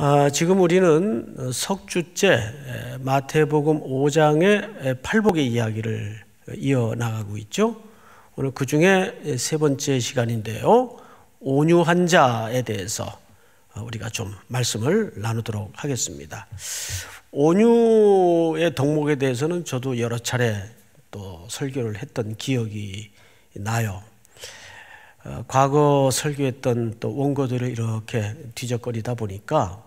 아, 지금 우리는 석주째 마태복음 5장의 팔복의 이야기를 이어나가고 있죠. 오늘 그 중에 세 번째 시간인데요. 온유 환자에 대해서 어, 우리가 좀 말씀을 나누도록 하겠습니다. 온유의 덕목에 대해서는 저도 여러 차례 또 설교를 했던 기억이 나요. 어, 과거 설교했던 또 원고들을 이렇게 뒤적거리다 보니까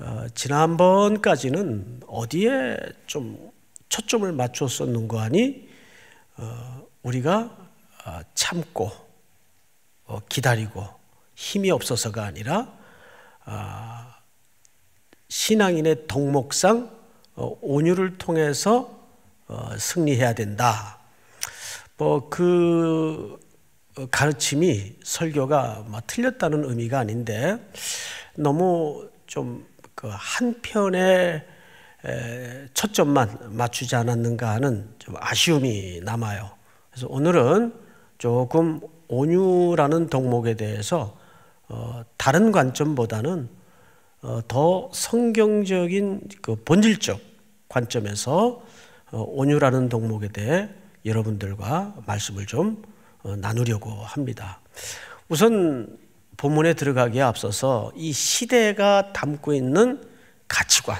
어, 지난번까지는 어디에 좀 초점을 맞췄었는가 하니 어, 우리가 어, 참고 어, 기다리고 힘이 없어서가 아니라 아, 신앙인의 덕목상 어, 온유를 통해서 어, 승리해야 된다. 뭐 그 가르침이 설교가 뭐 틀렸다는 의미가 아닌데 너무 좀그 한편의 초점만 맞추지 않았는가 하는 좀 아쉬움이 남아요. 그래서 오늘은 조금 온유라는 덕목에 대해서 어 다른 관점보다는 어더 성경적인 그 본질적 관점에서 어 온유라는 덕목에 대해 여러분들과 말씀을 좀 어, 나누려고 합니다. 우선 본문에 들어가기에 앞서서 이 시대가 담고 있는 가치관,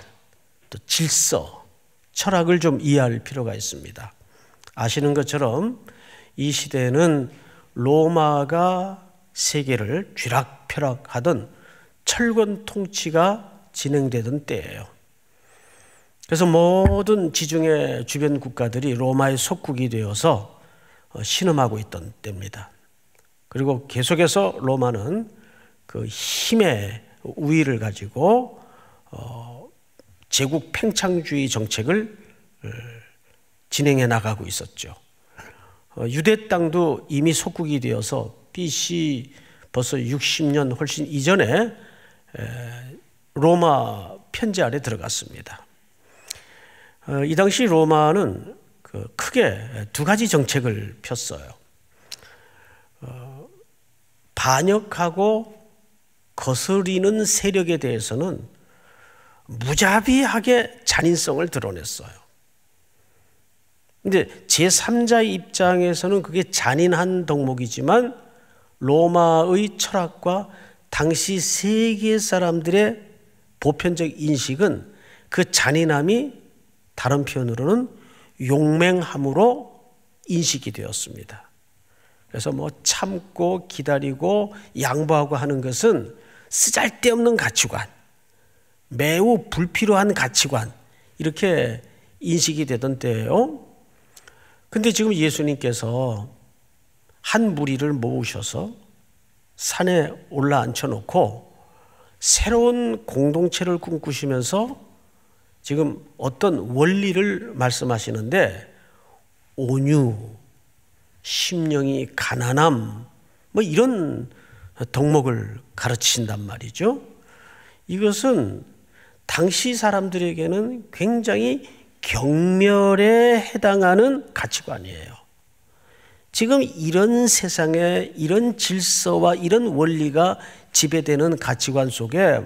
또 질서, 철학을 좀 이해할 필요가 있습니다. 아시는 것처럼 이 시대는 로마가 세계를 쥐락펴락하던 철권 통치가 진행되던 때예요. 그래서 모든 지중해 주변 국가들이 로마의 속국이 되어서 어, 신음하고 있던 때입니다. 그리고 계속해서 로마는 그 힘의 우위를 가지고 어, 제국 팽창주의 정책을 어, 진행해 나가고 있었죠. 어, 유대 땅도 이미 속국이 되어서 BC 벌써 60년 훨씬 이전에 로마 편제 아래 들어갔습니다. 어, 이 당시 로마는 그 크게 두 가지 정책을 폈어요. 반역하고 거스리는 세력에 대해서는 무자비하게 잔인성을 드러냈어요. 근데 제3자의 입장에서는 그게 잔인한 덕목이지만 로마의 철학과 당시 세계 사람들의 보편적 인식은 그 잔인함이 다른 표현으로는 용맹함으로 인식이 되었습니다. 그래서 뭐 참고 기다리고 양보하고 하는 것은 쓰잘데없는 가치관, 매우 불필요한 가치관, 이렇게 인식이 되던 때예요. 근데 지금 예수님께서 한 무리를 모으셔서 산에 올라 앉혀놓고 새로운 공동체를 꿈꾸시면서 지금 어떤 원리를 말씀하시는데 온유, 심령이 가난함, 뭐 이런 덕목을 가르친단 말이죠. 이것은 당시 사람들에게는 굉장히 경멸에 해당하는 가치관이에요. 지금 이런 세상에 이런 질서와 이런 원리가 지배되는 가치관 속에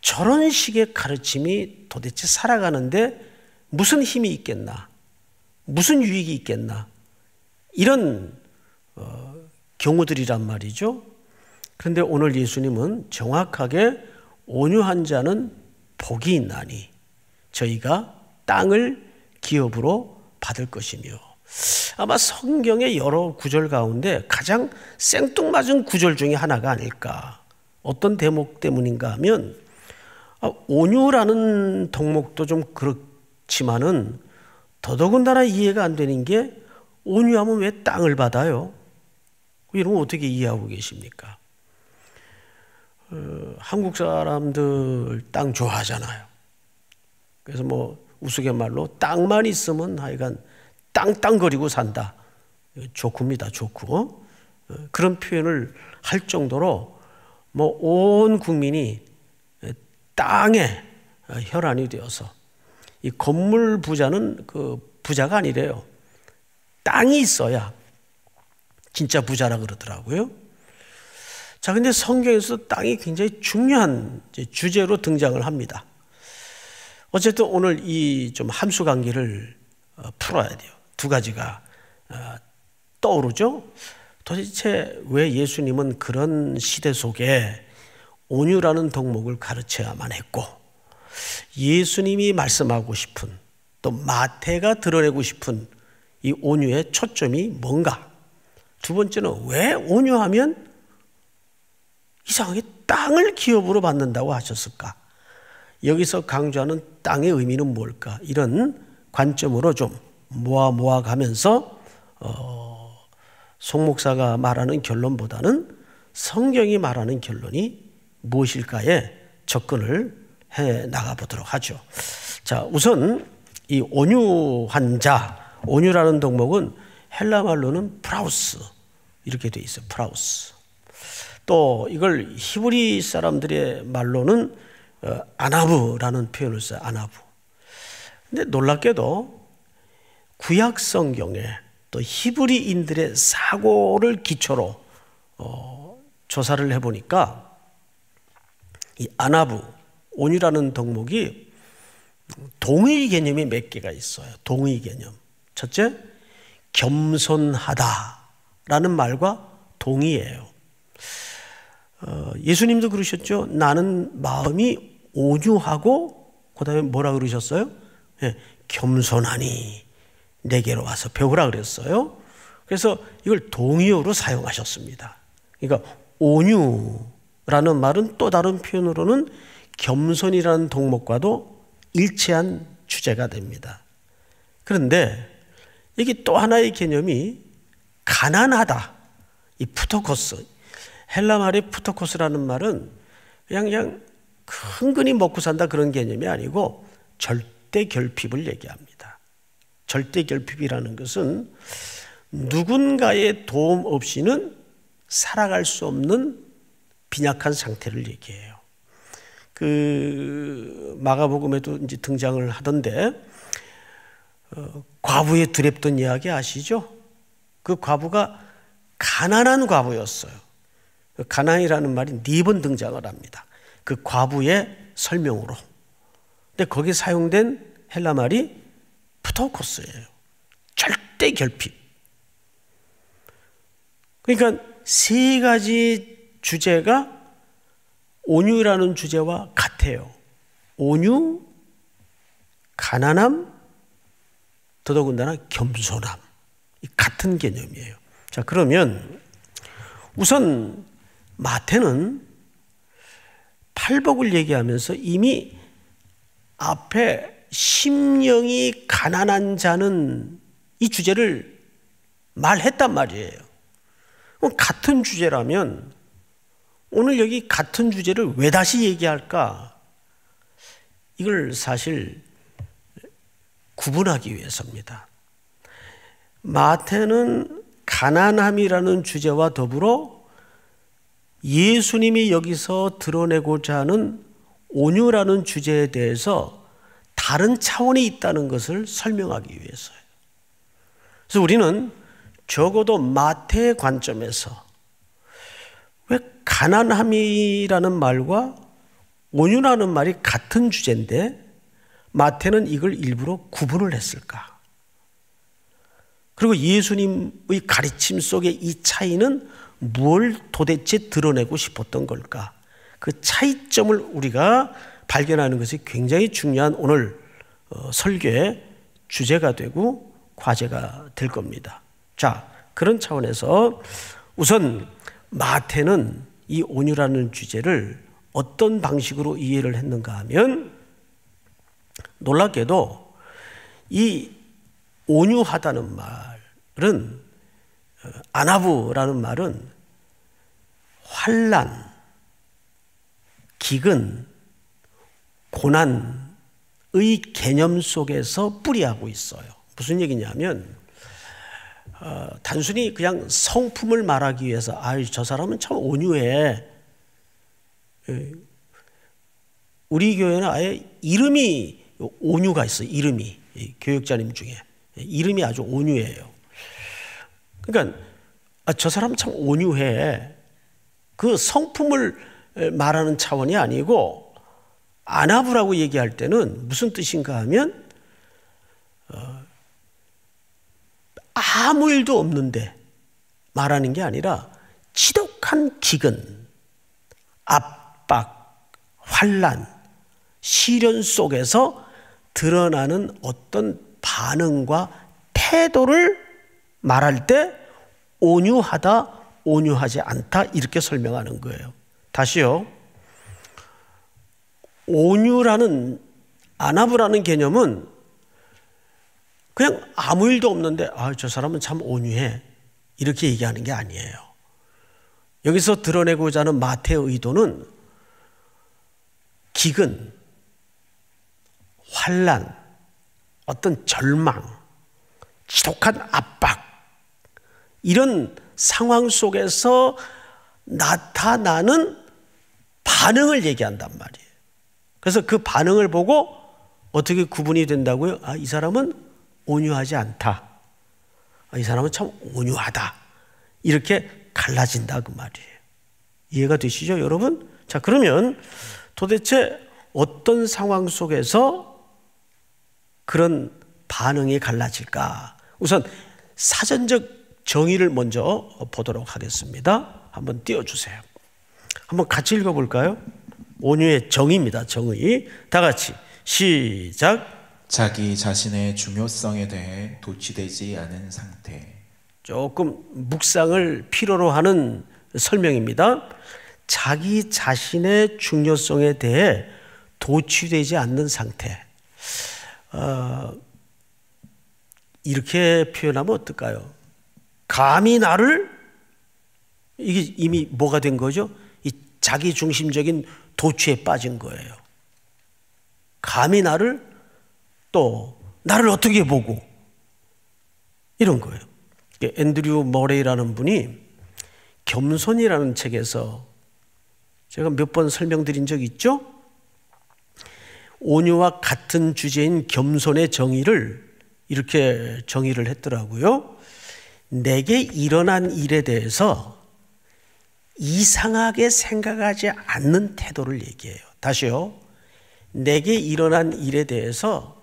저런 식의 가르침이 도대체 살아가는데 무슨 힘이 있겠나? 무슨 유익이 있겠나? 이런 어, 경우들이란 말이죠. 그런데 오늘 예수님은 정확하게 온유한 자는 복이 있나니 저희가 땅을 기업으로 받을 것이며 아마 성경의 여러 구절 가운데 가장 생뚱맞은 구절 중에 하나가 아닐까. 어떤 대목 때문인가 하면 아, 온유라는 덕목도 좀 그렇지만은 더더군다나 이해가 안 되는 게 온유하면 왜 땅을 받아요? 여러분 어떻게 이해하고 계십니까? 어, 한국 사람들 땅 좋아하잖아요. 그래서 뭐 우스갯말로 땅만 있으면 하여간 땅땅거리고 산다. 좋습니다. 좋고. 어? 어? 그런 표현을 할 정도로 뭐 온 국민이 땅에 혈안이 되어서 이 건물 부자는 그 부자가 아니래요. 땅이 있어야 진짜 부자라 그러더라고요. 자, 근데 성경에서 땅이 굉장히 중요한 주제로 등장을 합니다. 어쨌든 오늘 이 좀 함수 관계를 어, 풀어야 돼요. 두 가지가 어, 떠오르죠. 도대체 왜 예수님은 그런 시대 속에 온유라는 덕목을 가르쳐야만 했고 예수님이 말씀하고 싶은 또 마태가 드러내고 싶은 이 온유의 초점이 뭔가. 두 번째는 왜 온유하면 이상하게 땅을 기업으로 받는다고 하셨을까? 여기서 강조하는 땅의 의미는 뭘까? 이런 관점으로 좀 모아 모아 가면서 어, 송 목사가 말하는 결론보다는 성경이 말하는 결론이 무엇일까에 접근을 해 나가 보도록 하죠. 자, 우선 이 온유한 자 온유라는 덕목은 헬라 말로는 프라우스 이렇게 돼 있어. 프라우스. 또 이걸 히브리 사람들의 말로는 어, 아나브라는 표현을 써요. 아나브. 근데 놀랍게도 구약 성경에 또 히브리인들의 사고를 기초로 어, 조사를 해보니까 이 아나부, 온유라는 덕목이 동의 개념이 몇 개가 있어요. 동의 개념. 첫째, 겸손하다라는 말과 동의해요. 어, 예수님도 그러셨죠. 나는 마음이 온유하고 그다음에 뭐라 그러셨어요? 예, 겸손하니 내게로 와서 배우라 그랬어요. 그래서 이걸 동의어로 사용하셨습니다. 그러니까 온유라는 말은 또 다른 표현으로는 겸손이라는 동목과도 일치한 주제가 됩니다. 그런데 이게 또 하나의 개념이 가난하다. 이 푸토코스. 헬라 말의 푸토코스라는 말은 그냥, 그냥 흥근히 먹고 산다 그런 개념이 아니고 절대 결핍을 얘기합니다. 절대 결핍이라는 것은 누군가의 도움 없이는 살아갈 수 없는 빈약한 상태를 얘기해요. 그 마가복음에도 이제 등장을 하던데 과부의 두렵던 이야기 아시죠? 그 과부가 가난한 과부였어요. 그 가난이라는 말이 네 번 등장을 합니다. 그 과부의 설명으로. 근데 거기 사용된 헬라 말이 푸토코스예요. 절대 결핍. 그러니까 세 가지 주제가 온유라는 주제와 같아요. 온유, 가난함, 더더군다나 겸손함. 같은 개념이에요. 자, 그러면 우선 마태는 팔복을 얘기하면서 이미 앞에 심령이 가난한 자는 이 주제를 말했단 말이에요. 같은 주제라면 오늘 여기 같은 주제를 왜 다시 얘기할까? 이걸 사실 구분하기 위해서입니다. 마태는 가난함이라는 주제와 더불어 예수님이 여기서 드러내고자 하는 온유라는 주제에 대해서 다른 차원이 있다는 것을 설명하기 위해서요. 그래서 우리는 적어도 마태의 관점에서 왜 가난함이라는 말과 온유라는 말이 같은 주제인데 마태는 이걸 일부러 구분을 했을까? 그리고 예수님의 가르침 속에 이 차이는 뭘 도대체 드러내고 싶었던 걸까? 그 차이점을 우리가 발견하는 것이 굉장히 중요한 오늘 어, 설교의 주제가 되고 과제가 될 겁니다. 자, 그런 차원에서 우선 마태는 이 온유라는 주제를 어떤 방식으로 이해를 했는가 하면 놀랍게도 이 온유하다는 말은 어, 아나부라는 말은 환란, 기근, 고난의 개념 속에서 뿌리하고 있어요. 무슨 얘기냐면 어, 단순히 그냥 성품을 말하기 위해서 아저 사람은 참 온유해. 예. 우리 교회는 아예 이름이 온유가 있어 요 이름이 교육자님 중에 이름이 아주 온유해요. 그러니까 아, 저 사람 참 온유해. 그 성품을 말하는 차원이 아니고 아나브라고 얘기할 때는 무슨 뜻인가 하면 어, 아무 일도 없는데 말하는 게 아니라 지독한 기근, 압박, 환란, 시련 속에서 드러나는 어떤 반응과 태도를 말할 때 온유하다, 온유하지 않다 이렇게 설명하는 거예요. 다시요. 온유라는 아나브라는 개념은 그냥 아무 일도 없는데 아, 저 사람은 참 온유해. 이렇게 얘기하는 게 아니에요. 여기서 드러내고자 하는 마태의 의도는 기근, 환란, 어떤 절망, 지독한 압박 이런 상황 속에서 나타나는 반응을 얘기한단 말이에요. 그래서 그 반응을 보고 어떻게 구분이 된다고요? 아, 이 사람은 온유하지 않다. 아, 이 사람은 참 온유하다. 이렇게 갈라진다 그 말이에요. 이해가 되시죠, 여러분? 자, 그러면 도대체 어떤 상황 속에서 그런 반응이 갈라질까? 우선 사전적 정의를 먼저 보도록 하겠습니다. 한번 띄워주세요. 한번 같이 읽어볼까요? 온유의 정의입니다. 정의. 다 같이 시작. 자기 자신의 중요성에 대해 도취되지 않은 상태. 조금 묵상을 필요로 하는 설명입니다. 자기 자신의 중요성에 대해 도취되지 않는 상태. 아, 이렇게 표현하면 어떨까요? 감히 나를 이게 이미 뭐가 된 거죠? 이 자기 중심적인 도취에 빠진 거예요. 감히 나를 또 나를 어떻게 보고 이런 거예요. 앤드류 머레이라는 분이 겸손이라는 책에서 제가 몇 번 설명드린 적 있죠? 온유와 같은 주제인 겸손의 정의를 이렇게 정의를 했더라고요. 내게 일어난 일에 대해서 이상하게 생각하지 않는 태도를 얘기해요. 다시요. 내게 일어난 일에 대해서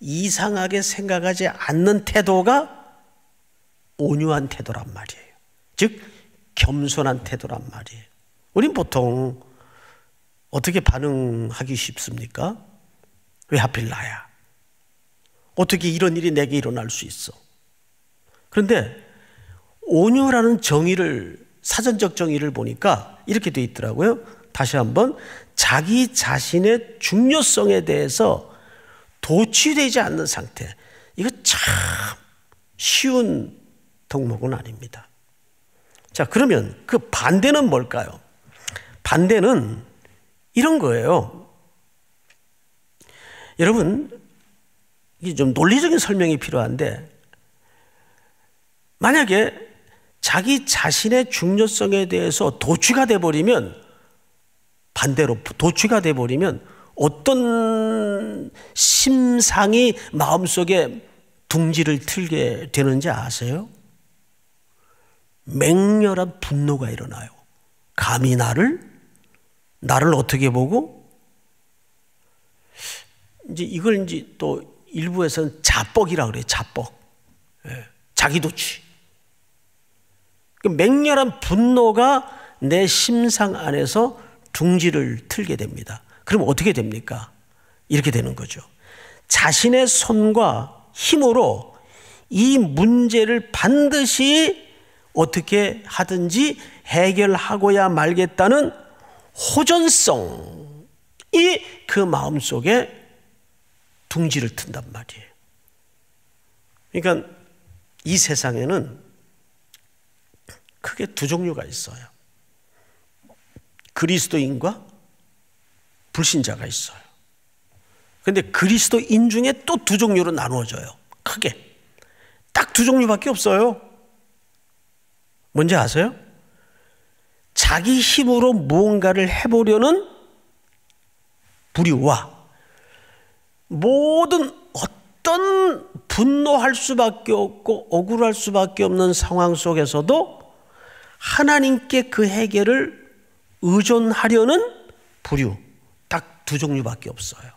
이상하게 생각하지 않는 태도가 온유한 태도란 말이에요. 즉, 겸손한 태도란 말이에요. 우린 보통 어떻게 반응하기 쉽습니까? 왜 하필 나야? 어떻게 이런 일이 내게 일어날 수 있어? 그런데 온유라는 정의를 사전적 정의를 보니까 이렇게 돼 있더라고요. 다시 한번 자기 자신의 중요성에 대해서 도취되지 않는 상태. 이거 참 쉬운 덕목은 아닙니다. 자, 그러면 그 반대는 뭘까요? 반대는 이런 거예요. 여러분, 이게 좀 논리적인 설명이 필요한데, 만약에 자기 자신의 중요성에 대해서 도취가 돼버리면, 반대로 도취가 돼버리면 어떤 심상이 마음속에 둥지를 틀게 되는지 아세요? 맹렬한 분노가 일어나요. 감히 나를, 나를 어떻게 보고, 이제 이걸 이제 또 일부에서는 자뻑이라 고 그래요. 자뻑. 예. 자기도취. 그 맹렬한 분노가 내 심상 안에서 둥지를 틀게 됩니다. 그럼 어떻게 됩니까? 이렇게 되는 거죠. 자신의 손과 힘으로 이 문제를 반드시 어떻게 하든지 해결하고야 말겠다는 호전성이 그 마음 속에 둥지를 튼단 말이에요. 그러니까 이 세상에는 크게 두 종류가 있어요. 그리스도인과 불신자가 있어요. 근데 그리스도인 중에 또 두 종류로 나누어져요. 크게. 딱 두 종류밖에 없어요. 뭔지 아세요? 자기 힘으로 무언가를 해보려는 부류와 모든 어떤 분노할 수밖에 없고 억울할 수밖에 없는 상황 속에서도 하나님께 그 해결을 의존하려는 부류 딱 두 종류밖에 없어요.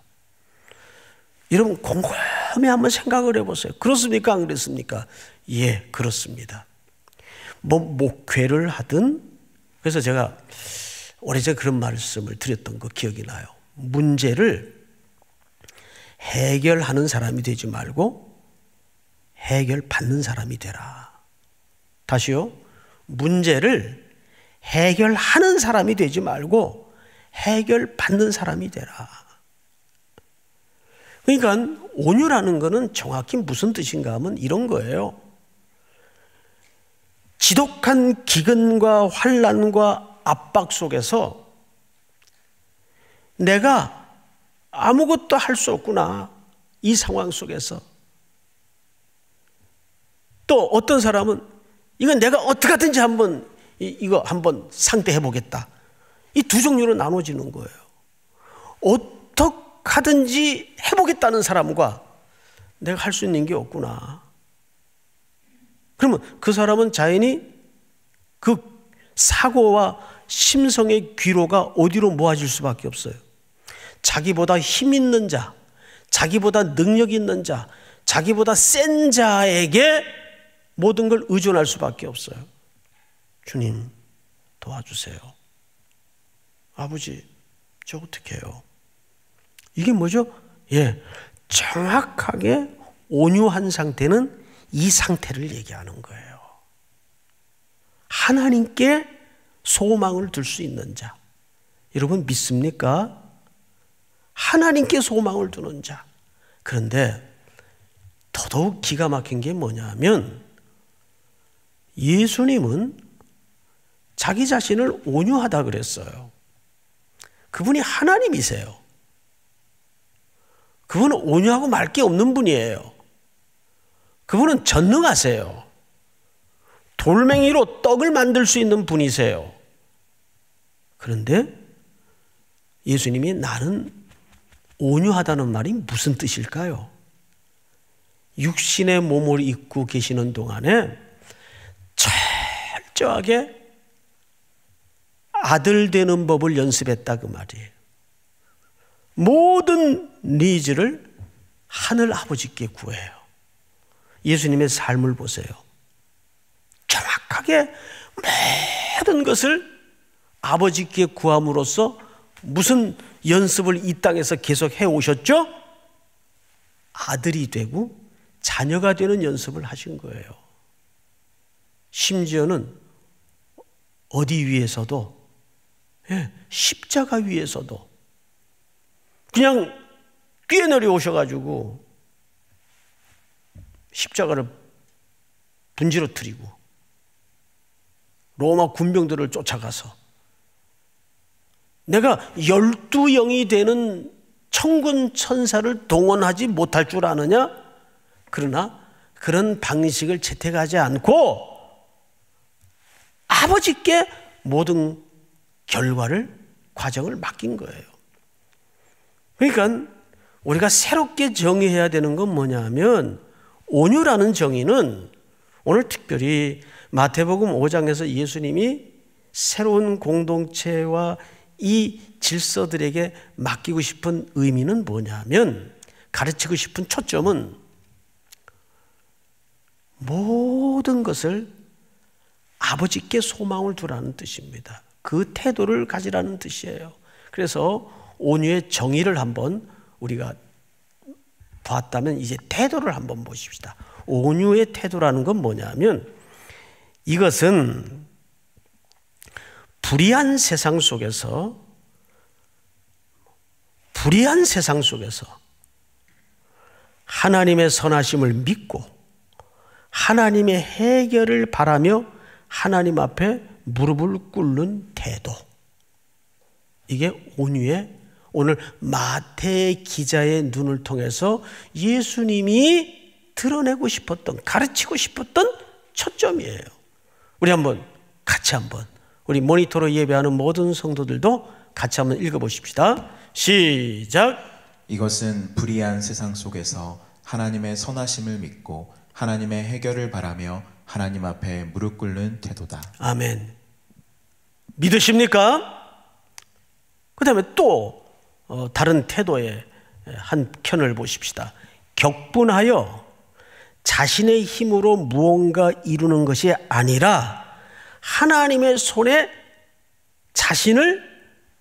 여러분 곰곰이 한번 생각을 해보세요. 그렇습니까? 안 그렇습니까? 예, 그렇습니다. 뭐 목회를 하든 그래서 제가 오래 전 그런 말씀을 드렸던 거 기억이 나요. 문제를 해결하는 사람이 되지 말고 해결받는 사람이 되라. 다시요. 문제를 해결하는 사람이 되지 말고 해결받는 사람이 되라. 그러니까 온유라는 것은 정확히 무슨 뜻인가 하면 이런 거예요. 지독한 기근과 환란과 압박 속에서 내가 아무것도 할 수 없구나. 이 상황 속에서. 또 어떤 사람은 이건 내가 어떻게든지 한번 이거 한번 상대해 보겠다. 이 두 종류로 나눠지는 거예요. 어떻게든지 해보겠다는 사람과 내가 할 수 있는 게 없구나. 그러면 그 사람은 자연히 그 사고와 심성의 귀로가 어디로 모아질 수밖에 없어요. 자기보다 힘 있는 자, 자기보다 능력 있는 자, 자기보다 센 자에게 모든 걸 의존할 수밖에 없어요. 주님, 도와주세요. 아버지, 저 어떻게 해요? 이게 뭐죠? 예. 정확하게 온유한 상태는 이 상태를 얘기하는 거예요. 하나님께 소망을 둘 수 있는 자. 여러분 믿습니까? 하나님께 소망을 두는 자. 그런데 더더욱 기가 막힌 게 뭐냐면 예수님은 자기 자신을 온유하다 그랬어요. 그분이 하나님이세요. 그분은 온유하고 말 게 없는 분이에요. 그분은 전능하세요. 돌멩이로 떡을 만들 수 있는 분이세요. 그런데 예수님이 나는 온유하다는 말이 무슨 뜻일까요? 육신의 몸을 입고 계시는 동안에 철저하게 아들 되는 법을 연습했다 그 말이에요. 모든 니즈를 하늘 아버지께 구해요. 예수님의 삶을 보세요. 정확하게 모든 것을 아버지께 구함으로써 무슨 연습을 이 땅에서 계속 해 오셨죠? 아들이 되고 자녀가 되는 연습을 하신 거예요. 심지어는 어디 위에서도 예, 십자가 위에서도 그냥 뛰어내려 오셔가지고 십자가를 분지러뜨리고 로마 군병들을 쫓아가서 내가 열두 영이 되는 천군 천사를 동원하지 못할 줄 아느냐? 그러나 그런 방식을 채택하지 않고 아버지께 모든 결과를 과정을 맡긴 거예요. 그러니까 우리가 새롭게 정의해야 되는 건 뭐냐면 온유라는 정의는 오늘 특별히 마태복음 5장에서 예수님이 새로운 공동체와 이 질서들에게 맡기고 싶은 의미는 뭐냐면 가르치고 싶은 초점은 모든 것을 아버지께 소망을 두라는 뜻입니다. 그 태도를 가지라는 뜻이에요. 그래서 온유의 정의를 한번 우리가 봤다면 이제 태도를 한번 보십시다. 온유의 태도라는 건 뭐냐면 이것은 불의한 세상 속에서 불의한 세상 속에서 하나님의 선하심을 믿고 하나님의 해결을 바라며 하나님 앞에 무릎을 꿇는 태도. 이게 온유의 오늘 마태 기자의 눈을 통해서 예수님이 드러내고 싶었던 가르치고 싶었던 초점이에요. 우리 한번 같이 한번 우리 모니터로 예배하는 모든 성도들도 같이 한번 읽어보십시다. 시작. 이것은 불의한 세상 속에서 하나님의 선하심을 믿고 하나님의 해결을 바라며 하나님 앞에 무릎 꿇는 태도다. 아멘. 믿으십니까? 그 다음에 또 어, 다른 태도의 한 켠을 보십시다. 격분하여 자신의 힘으로 무언가 이루는 것이 아니라 하나님의 손에 자신을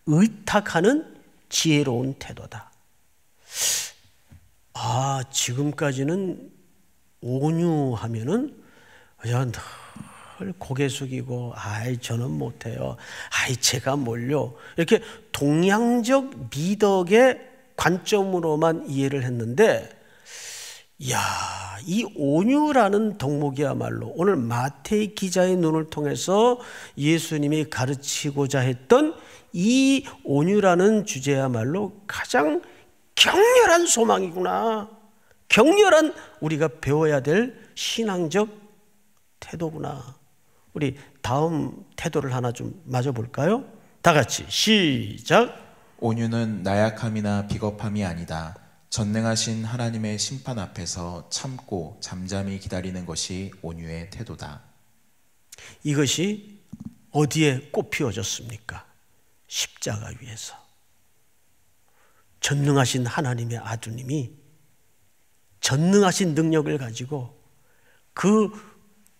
의탁하는 지혜로운 태도다. 아, 지금까지는 온유하면은 늘 고개 숙이고, 아이, 저는 못해요. 아이, 제가 뭘요. 이렇게 동양적 미덕의 관점으로만 이해를 했는데, 야, 이 온유라는 덕목이야말로 오늘 마태의 기자의 눈을 통해서 예수님이 가르치고자 했던 이 온유라는 주제야말로 가장 격렬한 소망이구나. 격렬한 우리가 배워야 될 신앙적 태도구나. 우리 다음 태도를 하나 좀 맞아 볼까요? 다 같이 시작. 온유는 나약함이나 비겁함이 아니다. 전능하신 하나님의 심판 앞에서 참고 잠잠히 기다리는 것이 온유의 태도다. 이것이 어디에 꽃피워졌습니까? 십자가 위에서. 전능하신 하나님의 아드님이 전능하신 능력을 가지고 그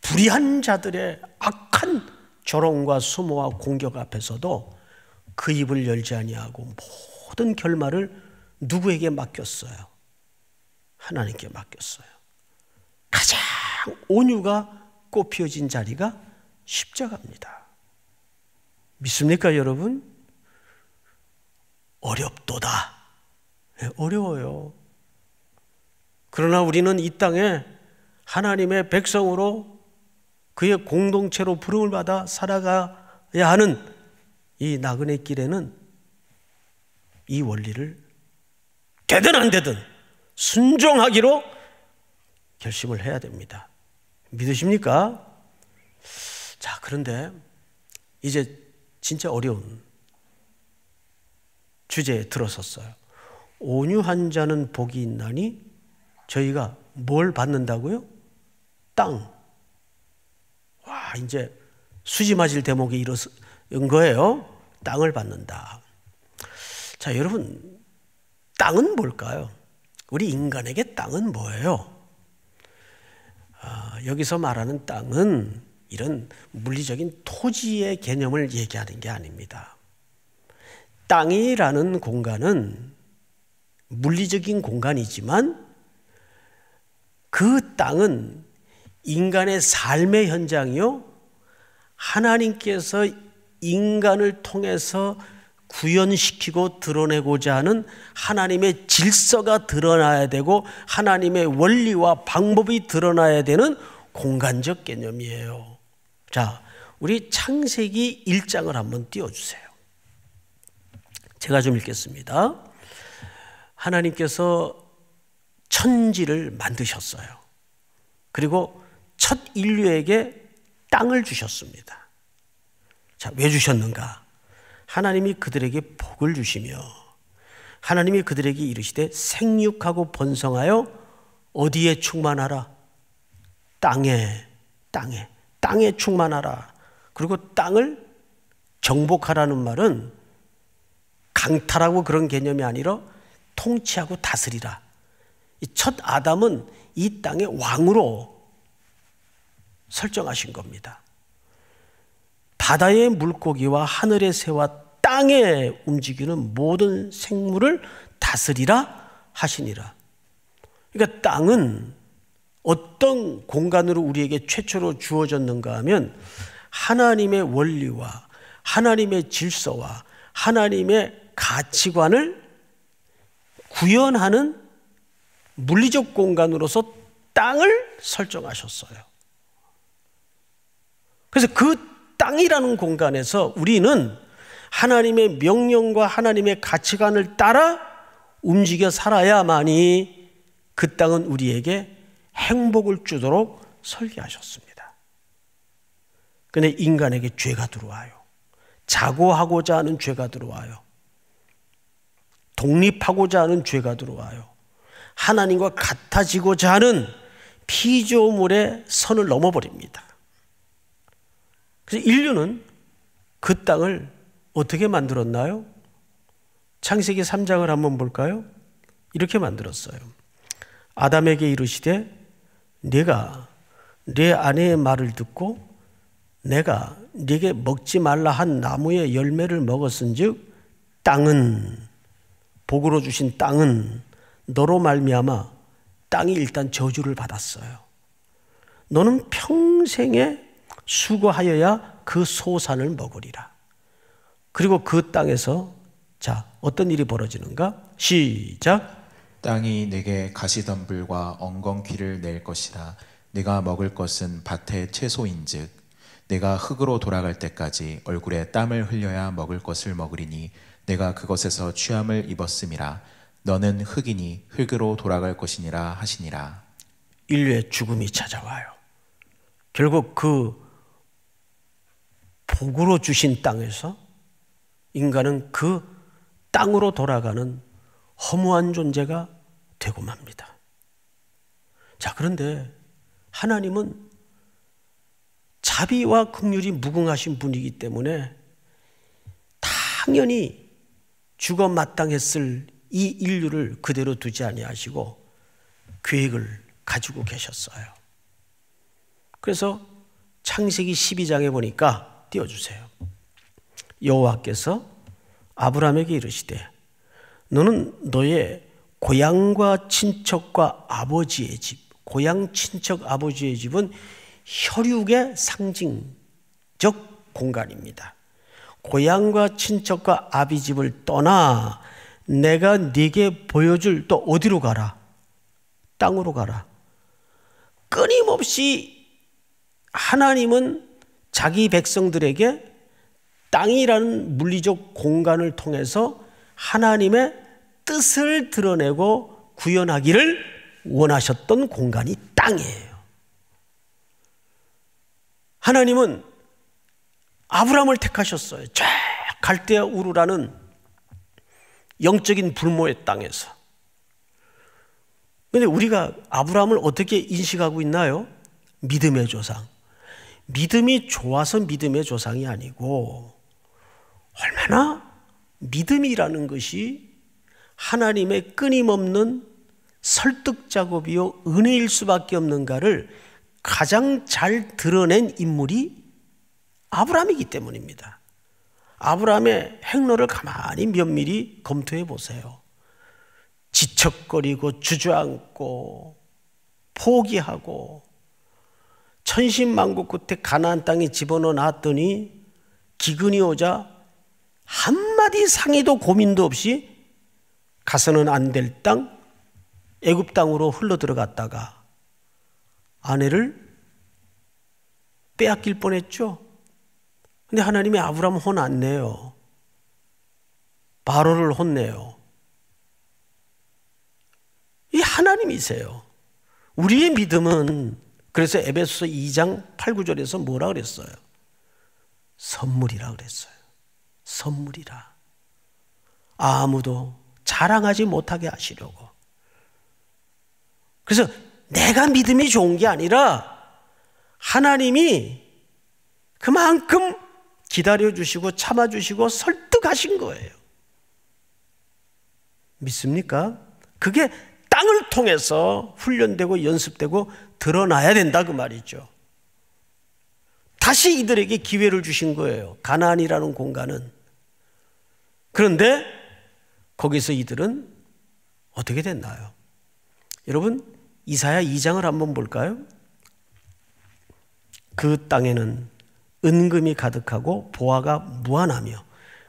불의한 자들의 악한 조롱과 수모와 공격 앞에서도 그 입을 열지 아니하고 모든 결말을 누구에게 맡겼어요? 하나님께 맡겼어요. 가장 온유가 꽃피어진 자리가 십자가입니다. 믿습니까, 여러분? 어렵도다. 예, 어려워요. 그러나 우리는 이 땅에 하나님의 백성으로 그의 공동체로 부름을 받아 살아가야 하는 이 나그네 길에는 이 원리를 되든 안 되든 순종하기로 결심을 해야 됩니다. 믿으십니까? 자, 그런데 이제 진짜 어려운 주제에 들어섰어요. 온유한 자는 복이 있나니 저희가 뭘 받는다고요? 땅. 와, 이제 수지 맞을 대목이 이른 뤄 거예요. 땅을 받는다. 자, 여러분, 땅은 뭘까요? 우리 인간에게 땅은 뭐예요? 아, 여기서 말하는 땅은 이런 물리적인 토지의 개념을 얘기하는 게 아닙니다. 땅이라는 공간은 물리적인 공간이지만 그 땅은 인간의 삶의 현장이요. 하나님께서 인간을 통해서 구현시키고 드러내고자 하는 하나님의 질서가 드러나야 되고 하나님의 원리와 방법이 드러나야 되는 공간적 개념이에요. 자, 우리 창세기 1장을 한번 띄워주세요. 제가 좀 읽겠습니다. 하나님께서 천지를 만드셨어요. 그리고 첫 인류에게 땅을 주셨습니다. 자, 왜 주셨는가? 하나님이 그들에게 복을 주시며 하나님이 그들에게 이르시되 생육하고 번성하여 어디에 충만하라 땅에 땅에 땅에 충만하라 그리고 땅을 정복하라는 말은 강탈하고 그런 개념이 아니라 통치하고 다스리라. 첫 아담은 이 땅의 왕으로 설정하신 겁니다. 바다의 물고기와 하늘의 새와 땅에 움직이는 모든 생물을 다스리라 하시니라. 그러니까 땅은 어떤 공간으로 우리에게 최초로 주어졌는가 하면 하나님의 원리와 하나님의 질서와 하나님의 가치관을 구현하는 물리적 공간으로서 땅을 설정하셨어요. 그래서 그 땅이라는 공간에서 우리는 하나님의 명령과 하나님의 가치관을 따라 움직여 살아야만이 그 땅은 우리에게 행복을 주도록 설계하셨습니다. 근데 인간에게 죄가 들어와요. 자고하고자 하는 죄가 들어와요. 독립하고자 하는 죄가 들어와요. 하나님과 같아지고자 하는 피조물의 선을 넘어버립니다. 그래서 인류는 그 땅을 어떻게 만들었나요? 창세기 3장을 한번 볼까요? 이렇게 만들었어요. 아담에게 이르시되 네가 네 아내의 말을 듣고 내가 네게 먹지 말라 한 나무의 열매를 먹었은즉 땅은 복으로 주신 땅은 너로 말미암아 땅이 일단 저주를 받았어요. 너는 평생에 수고하여야 그 소산을 먹으리라. 그리고 그 땅에서 자 어떤 일이 벌어지는가? 시작. 땅이 내게 가시덤불과 엉겅퀴를 낼 것이라. 내가 먹을 것은 밭의 채소인즉 내가 흙으로 돌아갈 때까지 얼굴에 땀을 흘려야 먹을 것을 먹으리니 내가 그것에서 취함을 입었음이라. 너는 흙이니 흙으로 돌아갈 것이니라 하시니라. 인류의 죽음이 찾아와요. 결국 그 복으로 주신 땅에서 인간은 그 땅으로 돌아가는 허무한 존재가 되고 맙니다. 자, 그런데 하나님은 자비와 긍휼이 무궁하신 분이기 때문에 당연히 죽어 마땅했을 이 인류를 그대로 두지 아니하시고 계획을 가지고 계셨어요. 그래서 창세기 12장에 보니까 띄워주세요. 여호와께서 아브라함에게 이르시되 너는 너의 고향과 친척과 아버지의 집, 고향 친척 아버지의 집은 혈육의 상징적 공간입니다. 고향과 친척과 아비 집을 떠나 내가 네게 보여줄 또 어디로 가라? 땅으로 가라. 끊임없이 하나님은 자기 백성들에게 땅이라는 물리적 공간을 통해서 하나님의 뜻을 드러내고 구현하기를 원하셨던 공간이 땅이에요. 하나님은 아브람을 택하셨어요. 쫙 갈대아 우르라는 영적인 불모의 땅에서. 근데 우리가 아브라함을 어떻게 인식하고 있나요? 믿음의 조상. 믿음이 좋아서 믿음의 조상이 아니고 얼마나 믿음이라는 것이 하나님의 끊임없는 설득 작업이요 은혜일 수밖에 없는가를 가장 잘 드러낸 인물이 아브라함이기 때문입니다. 아브라함의 행로를 가만히 면밀히 검토해 보세요. 지척거리고 주저앉고 포기하고 천신만고 끝에 가나안 땅에 집어넣어 놨더니 기근이 오자 한마디 상의도 고민도 없이 가서는 안 될 땅, 애굽 땅으로 흘러 들어갔다가 아내를 빼앗길 뻔했죠. 근데 하나님이 아브라함 혼 안 내요. 바로를 혼내요. 이 하나님이세요. 우리의 믿음은 그래서 에베소서 2장 8, 9절에서 뭐라 그랬어요? 선물이라 그랬어요. 선물이라. 아무도 자랑하지 못하게 하시려고. 그래서 내가 믿음이 좋은 게 아니라 하나님이 그만큼 기다려주시고 참아주시고 설득하신 거예요. 믿습니까? 그게 땅을 통해서 훈련되고 연습되고 드러나야 된다 그 말이죠. 다시 이들에게 기회를 주신 거예요. 가나이라는 공간은. 그런데 거기서 이들은 어떻게 됐나요? 여러분 이사야 2장을 한번 볼까요? 그 땅에는 은금이 가득하고 보화가 무한하며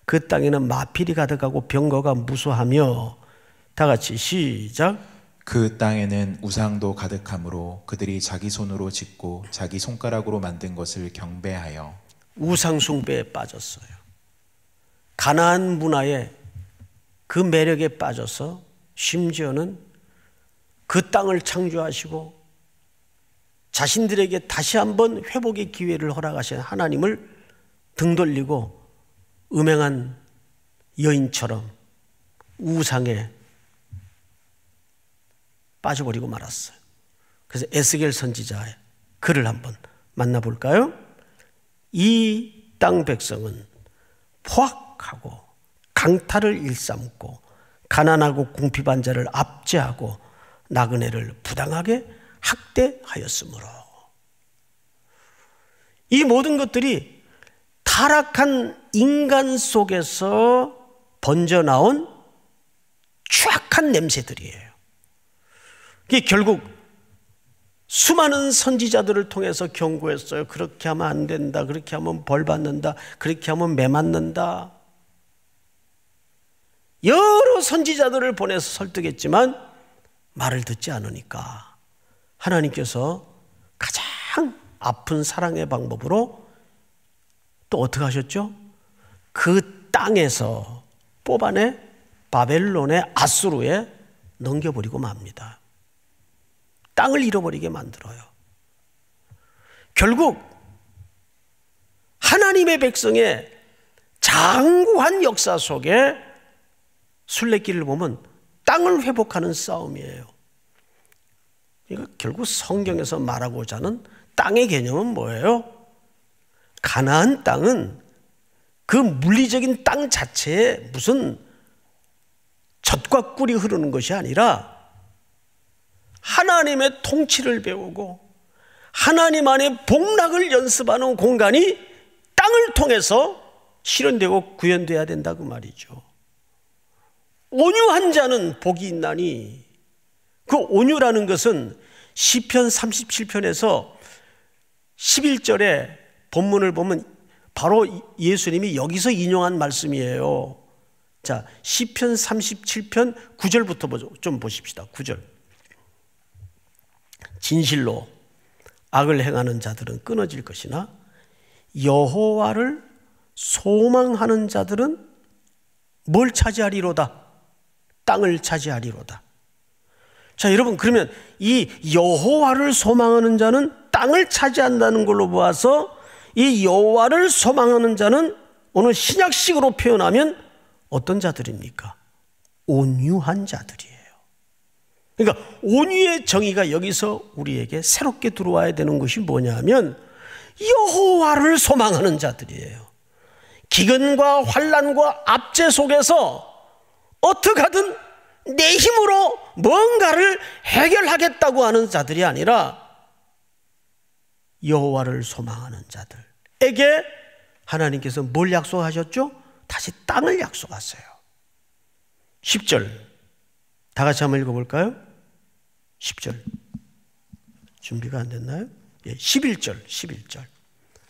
그 땅에는 마필이 가득하고 병거가 무수하며 다 같이 시작 그 땅에는 우상도 가득하므로 그들이 자기 손으로 짓고 자기 손가락으로 만든 것을 경배하여 우상 숭배에 빠졌어요. 가나안 문화에 그 매력에 빠져서 심지어는 그 땅을 창조하시고 자신들에게 다시 한번 회복의 기회를 허락하신 하나님을 등 돌리고 음행한 여인처럼 우상에 빠져버리고 말았어요. 그래서 에스겔 선지자의 글을 한번 만나볼까요? 이 땅 백성은 포악하고 강탈을 일삼고 가난하고 궁핍한 자를 압제하고 나그네를 부당하게 학대하였으므로 이 모든 것들이 타락한 인간 속에서 번져 나온 추악한 냄새들이에요. 그게 결국 수많은 선지자들을 통해서 경고했어요. 그렇게 하면 안 된다. 그렇게 하면 벌 받는다. 그렇게 하면 매 맞는다. 여러 선지자들을 보내서 설득했지만 말을 듣지 않으니까 하나님께서 가장 아픈 사랑의 방법으로 또 어떻게 하셨죠? 그 땅에서 뽑아내 바벨론의 아수르에 넘겨버리고 맙니다. 땅을 잃어버리게 만들어요. 결국 하나님의 백성의 장구한 역사 속에 순례길을 보면 땅을 회복하는 싸움이에요. 그러 결국 성경에서 말하고자 하는 땅의 개념은 뭐예요? 가나안 땅은 그 물리적인 땅 자체에 무슨 젖과 꿀이 흐르는 것이 아니라 하나님의 통치를 배우고 하나님 안에 복락을 연습하는 공간이 땅을 통해서 실현되고 구현돼야 된다고 말이죠. 온유한 자는 복이 있나니 그 온유라는 것은 시편 37편에서 11절에 본문을 보면 바로 예수님이 여기서 인용한 말씀이에요. 자, 시편 37편 9절부터 좀 보십시다. 9절. 진실로 악을 행하는 자들은 끊어질 것이나 여호와를 소망하는 자들은 뭘 차지하리로다? 땅을 차지하리로다. 자, 여러분 그러면 이 여호와를 소망하는 자는 땅을 차지한다는 걸로 보아서 이 여호와를 소망하는 자는 오늘 신약식으로 표현하면 어떤 자들입니까? 온유한 자들이에요. 그러니까 온유의 정의가 여기서 우리에게 새롭게 들어와야 되는 것이 뭐냐면 여호와를 소망하는 자들이에요. 기근과 환란과 압제 속에서 어떻게 하든 내 힘으로 뭔가를 해결하겠다고 하는 자들이 아니라 여호와를 소망하는 자들에게 하나님께서 뭘 약속하셨죠? 다시 땅을 약속하세요. 10절 다 같이 한번 읽어볼까요? 10절. 준비가 안 됐나요? 예, 11절, 11절.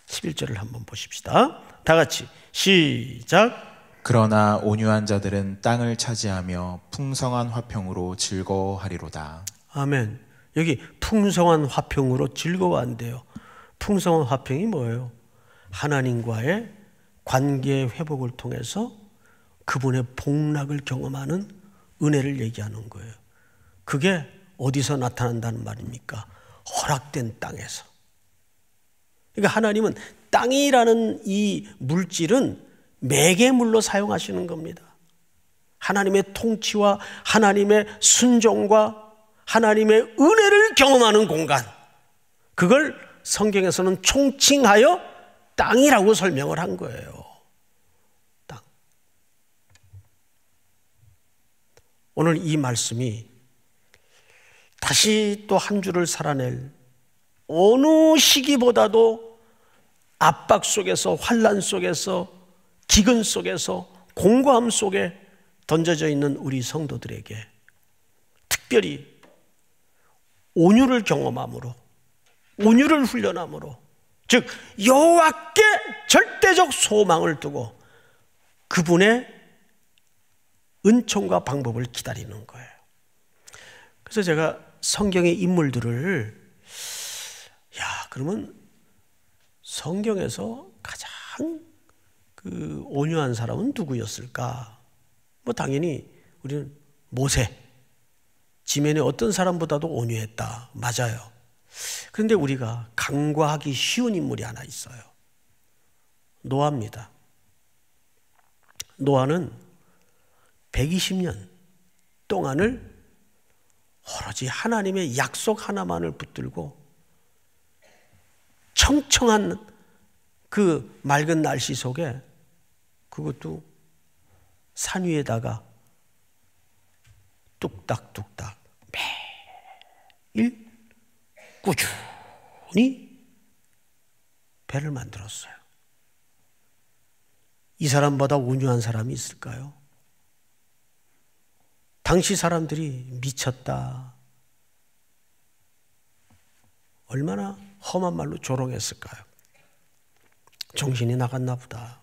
11절을 한번 보십시다. 다 같이 시작. 그러나 온유한 자들은 땅을 차지하며 풍성한 화평으로 즐거워하리로다. 아멘. 여기 풍성한 화평으로 즐거워한대요. 풍성한 화평이 뭐예요? 하나님과의 관계 회복을 통해서 그분의 복락을 경험하는 은혜를 얘기하는 거예요. 그게 어디서 나타난다는 말입니까? 허락된 땅에서. 그러니까 하나님은 땅이라는 이 물질은 매개물로 사용하시는 겁니다. 하나님의 통치와 하나님의 순종과 하나님의 은혜를 경험하는 공간. 그걸 성경에서는 총칭하여 땅이라고 설명을 한 거예요. 땅. 오늘 이 말씀이 다시 또 한 주를 살아낼 어느 시기보다도 압박 속에서 환란 속에서 기근 속에서 공고함 속에 던져져 있는 우리 성도들에게 특별히 온유를 경험함으로 온유를 훈련함으로 즉 여호와께 절대적 소망을 두고 그분의 은총과 방법을 기다리는 거예요. 그래서 제가 성경의 인물들을 야 그러면 성경에서 가장 그 온유한 사람은 누구였을까? 뭐 당연히 우리는 모세 지면에 어떤 사람보다도 온유했다 맞아요. 그런데 우리가 간과하기 쉬운 인물이 하나 있어요. 노아입니다. 노아는 120년 동안을 오로지 하나님의 약속 하나만을 붙들고 청청한 그 맑은 날씨 속에 그것도 산 위에다가 뚝딱뚝딱 매일 꾸준히 배를 만들었어요. 이 사람보다 온유한 사람이 있을까요? 당시 사람들이 미쳤다. 얼마나 험한 말로 조롱했을까요? 정신이 나갔나 보다.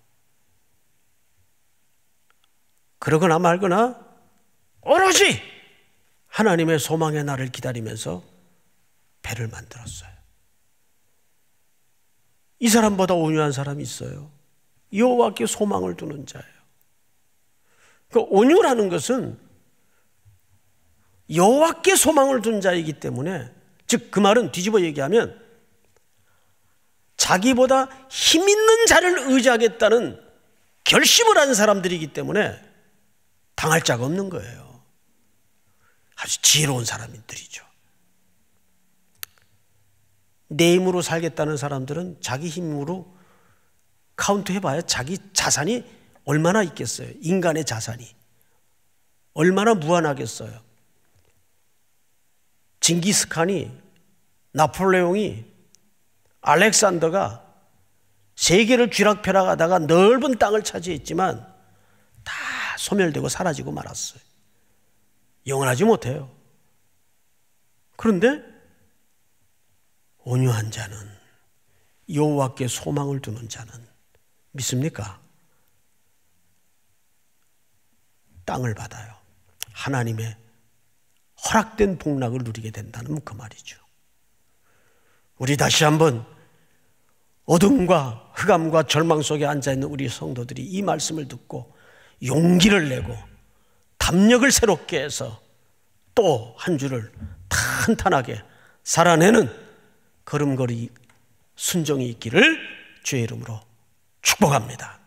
그러거나 말거나 오로지 하나님의 소망의 날을 기다리면서 배를 만들었어요. 이 사람보다 온유한 사람이 있어요. 여호와께 소망을 두는 자예요. 그 온유라는 것은 여호와께 소망을 둔 자이기 때문에 즉 그 말은 뒤집어 얘기하면 자기보다 힘 있는 자를 의지하겠다는 결심을 한 사람들이기 때문에 당할 자가 없는 거예요. 아주 지혜로운 사람들이죠. 내 힘으로 살겠다는 사람들은 자기 힘으로 카운트 해봐야 자기 자산이 얼마나 있겠어요. 인간의 자산이. 얼마나 무한하겠어요. 징기스칸이 나폴레옹이 알렉산더가 세계를 쥐락펴락하다가 넓은 땅을 차지했지만 다 소멸되고 사라지고 말았어요. 영원하지 못해요. 그런데 온유한 자는 여호와께 소망을 두는 자는 믿습니까? 땅을 받아요. 하나님의 허락된 복락을 누리게 된다는 그 말이죠. 우리 다시 한번 어둠과 흑암과 절망 속에 앉아있는 우리 성도들이 이 말씀을 듣고 용기를 내고 담력을 새롭게 해서 또 한 주를 탄탄하게 살아내는 걸음걸이 순종이 있기를 주의 이름으로 축복합니다.